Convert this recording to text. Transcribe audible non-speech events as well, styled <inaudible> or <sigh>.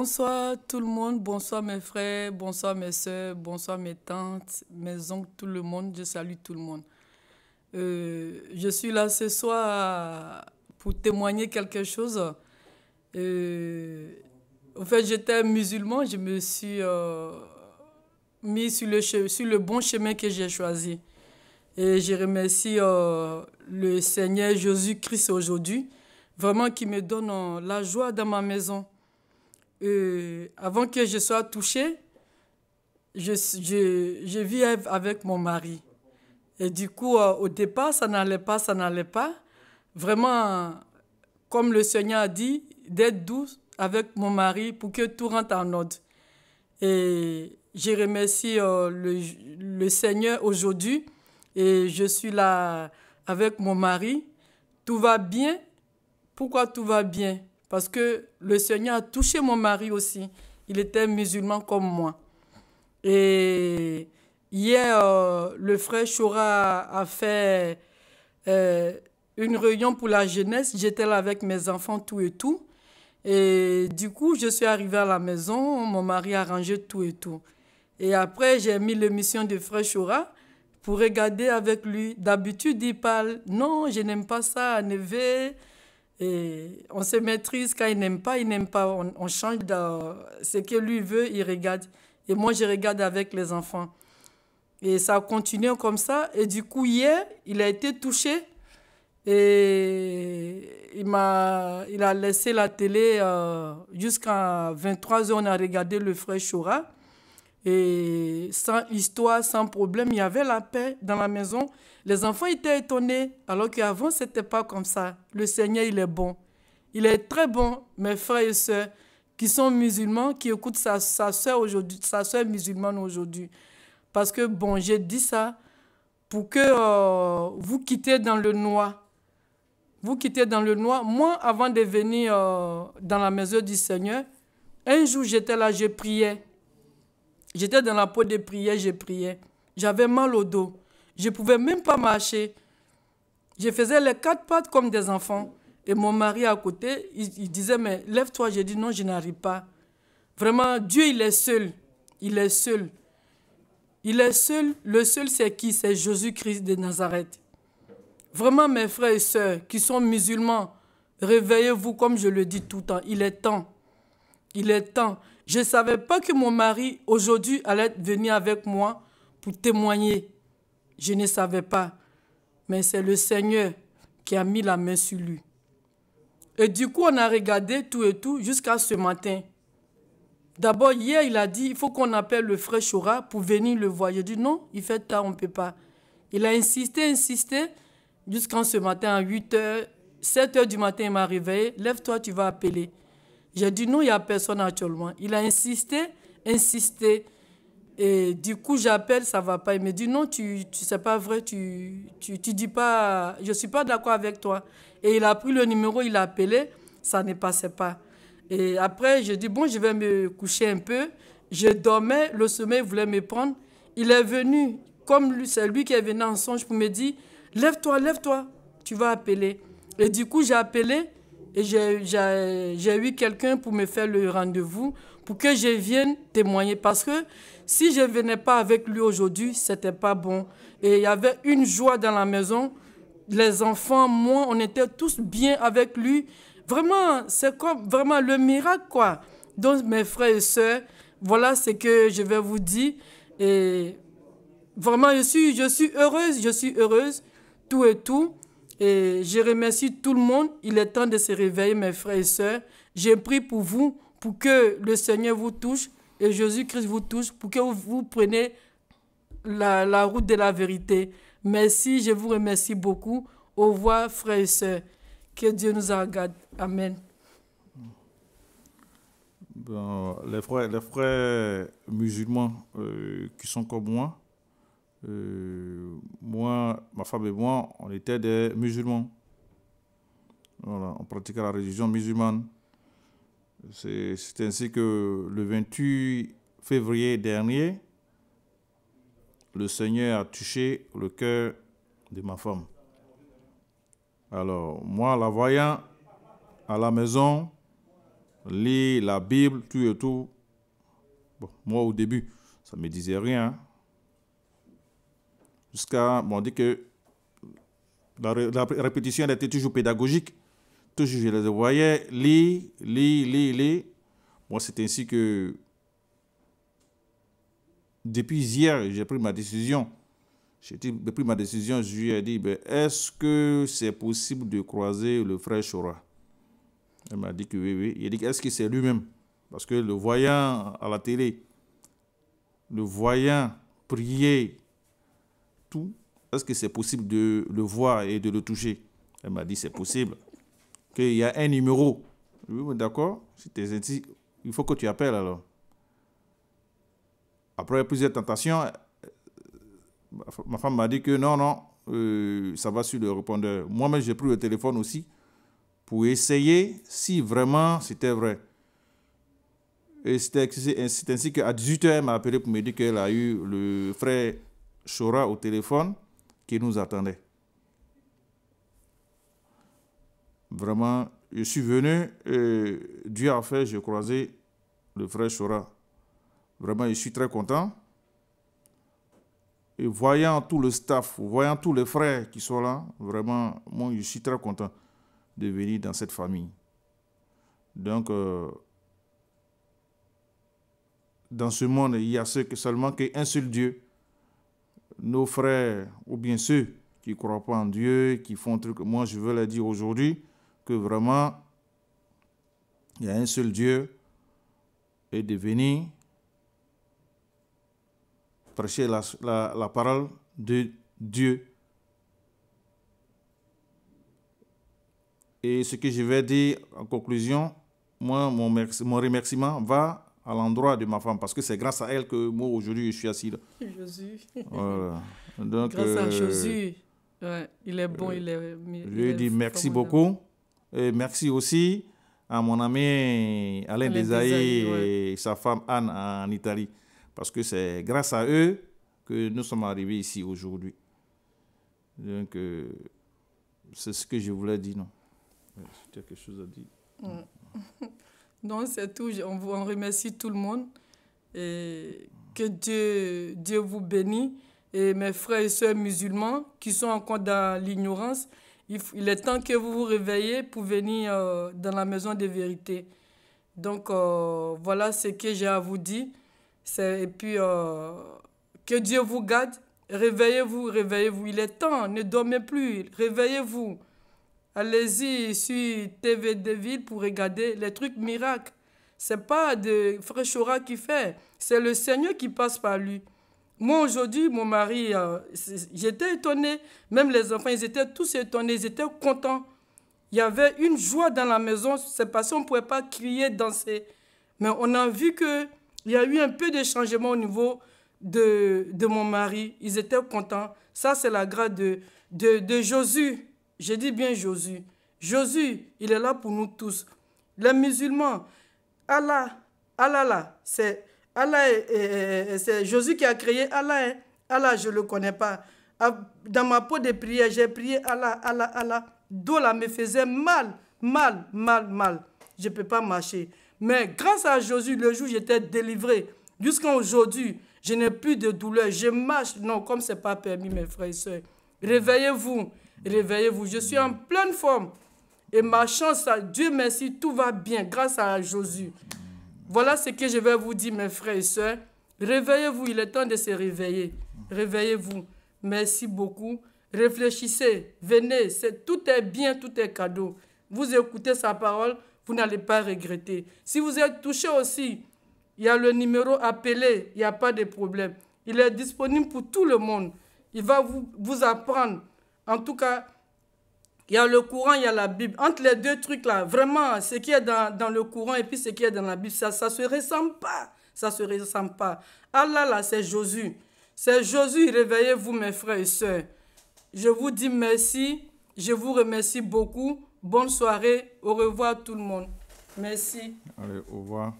Bonsoir tout le monde, bonsoir mes frères, bonsoir mes soeurs, bonsoir mes tantes, mes oncles, tout le monde, je salue tout le monde. Euh, je suis là ce soir pour témoigner quelque chose. en euh, fait, j'étais musulman, je me suis euh, mis sur le bon chemin que j'ai choisi. Et je remercie le Seigneur Jésus-Christ aujourd'hui, vraiment qui me donne la joie dans ma maison. Euh, avant que je sois touchée, je, je, je vis avec mon mari. Et du coup, euh, au départ, ça n'allait pas, ça n'allait pas. Vraiment, comme le Seigneur a dit, d'être douce avec mon mari pour que tout rentre en ordre. Et je remercie euh, le, Seigneur aujourd'hui et je suis là avec mon mari. Tout va bien. Pourquoi tout va bien parce que le Seigneur a touché mon mari aussi. Il était musulman comme moi. Et hier, euh, le frère Chora a fait euh, une réunion pour la jeunesse. J'étais là avec mes enfants, tout et tout. Et du coup, je suis arrivée à la maison. Mon mari a rangé tout et tout. Et après, j'ai mis l'émission de frère Chora pour regarder avec lui. D'habitude, il parle, non, je n'aime pas ça, Neveu. Et on se maîtrise quand il n'aime pas, il n'aime pas. On, change de, ce que lui veut, il regarde. Et moi, je regarde avec les enfants. Et ça a continué comme ça. Et du coup, hier, il a été touché. Et il, a, il a laissé la télé euh, jusqu'à 23h. On a regardé le frère Choura. Et sans histoire, sans problème. Il y avait la paix dans la maison. Les enfants étaient étonnés, alors qu'avant, ce n'était pas comme ça. Le Seigneur, il est bon. Il est très bon, mes frères et sœurs qui sont musulmans, qui écoutent sa, sa soeur, aujourd'hui, musulmane aujourd'hui. Parce que, bon, j'ai dit ça pour que euh, vous quittiez dans le noir. Vous quittiez dans le noir. Moi, avant de venir euh, dans la maison du Seigneur, un jour, j'étais là, je priais. J'étais dans la peau de prière, je priais. J'avais mal au dos. Je ne pouvais même pas marcher. Je faisais les quatre pattes comme des enfants. Et mon mari à côté, il, disait, mais lève-toi. J'ai dit, non, je n'arrive pas. Vraiment, Dieu, il est seul. Il est seul. Il est seul. Le seul, c'est qui C'est Jésus-Christ de Nazareth. Vraiment, mes frères et sœurs qui sont musulmans, réveillez-vous comme je le dis tout le temps. Il est temps. Il est temps. Je ne savais pas que mon mari aujourd'hui allait venir avec moi pour témoigner. Je ne savais pas. Mais c'est le Seigneur qui a mis la main sur lui. Et du coup, on a regardé tout et tout jusqu'à ce matin. D'abord, hier, il a dit, il faut qu'on appelle le frère Chora pour venir le voir. J'ai dit, non, il fait tard, on ne peut pas. Il a insisté, insisté, jusqu'à ce matin, à 8h, 7h du matin, il m'a réveillé. Lève-toi, tu vas appeler. J'ai dit non, il n'y a personne actuellement. Il a insisté, insisté. Et du coup, j'appelle, ça ne va pas. Il me dit non, tu, tu sais pas vrai, tu, tu, dis pas, je ne suis pas d'accord avec toi. Et il a pris le numéro, il a appelé, ça ne passait pas. Et après, je dis bon, je vais me coucher un peu. Je dormais, le sommeil voulait me prendre. Il est venu, comme c'est lui qui est venu en songe pour me dire lève-toi, lève-toi, tu vas appeler. Et du coup, j'ai appelé. Et j'ai eu quelqu'un pour me faire le rendez-vous, pour que je vienne témoigner. Parce que si je ne venais pas avec lui aujourd'hui, ce n'était pas bon. Et il y avait une joie dans la maison. Les enfants, moi, on était tous bien avec lui. Vraiment, c'est comme vraiment le miracle, quoi. Donc, mes frères et sœurs, voilà ce que je vais vous dire. Et vraiment, je suis, je suis heureuse, je suis heureuse, tout et tout. Et je remercie tout le monde. Il est temps de se réveiller, mes frères et sœurs. J'ai prie pour vous, pour que le Seigneur vous touche et Jésus-Christ vous touche, pour que vous preniez la, route de la vérité. Merci, je vous remercie beaucoup. Au revoir, frères et sœurs. Que Dieu nous regarde. Amen. les, frères, musulmans euh, qui sont comme moi, euh, moi, ma femme et moi, on était des musulmans. on pratiquait la religion musulmane. C'est ainsi que le 28 février dernier, le Seigneur a touché le cœur de ma femme. Alors, moi, la voyant à la maison, lis la Bible, tout et tout, moi au début, ça ne me disait rien. Hein. Jusqu'à, m'a dit que la, répétition était toujours pédagogique. Toujours, je les voyais lire, lire, lire, lire. Moi, c'est ainsi que, depuis hier, j'ai pris ma décision. J'ai pris ma décision, je lui ai dit, ben, est-ce que c'est possible de croiser le frère Chora Elle m'a dit que oui, oui. Il a dit, est-ce que c'est lui-même Parce que le voyant à la télé, le voyant prier tout. Est-ce que c'est possible de le voir et de le toucher Elle m'a dit, c'est possible. Il y a un numéro. Oui, d'accord. Si tu il faut que tu appelles alors. Après plusieurs tentations, ma femme m'a dit que non, non, euh, ça va sur le répondeur. Moi-même, j'ai pris le téléphone aussi pour essayer si vraiment c'était vrai. Et c'est ainsi qu'à 18h, elle m'a appelé pour me dire qu'elle a eu le frère Chora au téléphone qui nous attendait. Vraiment, je suis venu, et euh, Dieu a fait, j'ai croisé le frère Chora. Vraiment, je suis très content. Et voyant tout le staff, voyant tous les frères qui sont là, vraiment, moi, je suis très content de venir dans cette famille. Donc, euh, dans ce monde, il y a seulement qu'un seul Dieu nos frères ou bien ceux qui ne croient pas en Dieu, qui font truc. Moi, je veux leur dire aujourd'hui que vraiment, il y a un seul Dieu et de venir prêcher la, parole de Dieu. Et ce que je vais dire en conclusion, moi, mon, mon remerciement va à l'endroit de ma femme, parce que c'est grâce à elle que moi, aujourd'hui, je suis assis là. Jésus. Voilà. Donc, grâce à euh, Jésus. Ouais, il est bon, il est. je lui dis merci beaucoup. Et merci aussi à mon ami Alain, Alain et sa femme Anne en Italie, parce que c'est grâce à eux que nous sommes arrivés ici aujourd'hui. Donc, euh, c'est ce que je voulais dire, non J'ai quelque chose à dire. <laughs> Donc c'est tout. On, vous, on remercie tout le monde. Et que Dieu, Dieu vous bénisse. Et mes frères et sœurs musulmans qui sont encore dans l'ignorance, il, il, est temps que vous vous réveillez pour venir euh, dans la maison des vérités. Donc euh, voilà ce que j'ai à vous dire. Et puis euh, que Dieu vous garde. Réveillez-vous, réveillez-vous. Il est temps, ne dormez plus. Réveillez-vous. Allez-y sur TV David pour regarder les trucs miracles. C'est pas de Fréchora qui fait, c'est le Seigneur qui passe par lui. Moi, aujourd'hui, mon mari, euh, j'étais étonnée. Même les enfants, ils étaient tous étonnés, ils étaient contents. Il y avait une joie dans la maison. C'est parce qu'on ne pouvait pas crier, danser. Mais on a vu qu'il y a eu un peu de changement au niveau de, mon mari. Ils étaient contents. Ça, c'est la grâce de, de, de Josué. Je dis bien Jésus. Jésus, il est là pour nous tous. Les musulmans, Allah, Allah là, c'est Allah, c'est Jésus qui a créé Allah. Hein. Allah, je ne le connais pas. Ah, dans ma peau de prière, j'ai prié Allah, Allah, Allah. D'où là me faisait mal, mal, mal, mal. Je ne peux pas marcher. Mais grâce à Jésus, le jour j'étais délivré. Jusqu'à aujourd'hui, je n'ai plus de douleur. Je marche. Non, comme ce n'est pas permis, mes frères et sœurs. Réveillez-vous. Réveillez-vous, je suis en pleine forme. Et ma chance, Dieu merci, tout va bien grâce à Jésus. Voilà ce que je vais vous dire, mes frères et sœurs. Réveillez-vous, il est temps de se réveiller. Réveillez-vous. Merci beaucoup. Réfléchissez, venez, tout est bien, tout est cadeau. Vous écoutez sa parole, vous n'allez pas regretter. Si vous êtes touché aussi, il y a le numéro appelé, il n'y a pas de problème. Il est disponible pour tout le monde. Il va vous, vous apprendre en tout cas, il y a le courant, il y a la Bible. Entre les deux trucs-là, vraiment, ce qui est dans, le courant et puis ce qui est dans la Bible, ça ne se ressemble pas. Ça ne se ressemble pas. Allah, là, c'est Jésus. C'est Jésus, réveillez-vous, mes frères et sœurs. Je vous dis merci. Je vous remercie beaucoup. Bonne soirée. Au revoir, tout le monde. Merci. Allez, au revoir.